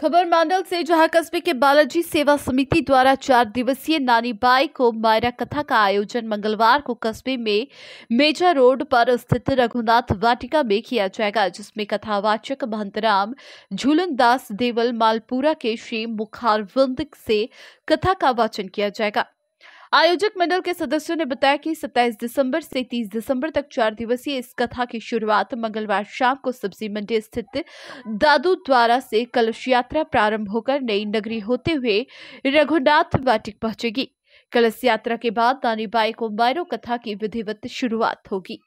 खबर मांडल से जहां कस्बे के बालाजी सेवा समिति द्वारा चार दिवसीय नानी बाई को मायरा कथा का आयोजन मंगलवार को कस्बे में मेजा रोड पर स्थित रघुनाथ वाटिका में किया जाएगा जिसमें कथावाचक महंतराम झूलन दास देवल मालपुरा के श्री मुखारविंद से कथा का वाचन किया जाएगा आयोजक मंडल के सदस्यों ने बताया कि 27 दिसंबर से 30 दिसंबर तक चार दिवसीय इस कथा की शुरुआत मंगलवार शाम को सब्जी मंडी स्थित दादू द्वारा से कलश यात्रा प्रारंभ होकर नई नगरी होते हुए रघुनाथ वाटिक पहुंचेगी कलश यात्रा के बाद दानी बाई को मायरो कथा की विधिवत शुरुआत होगी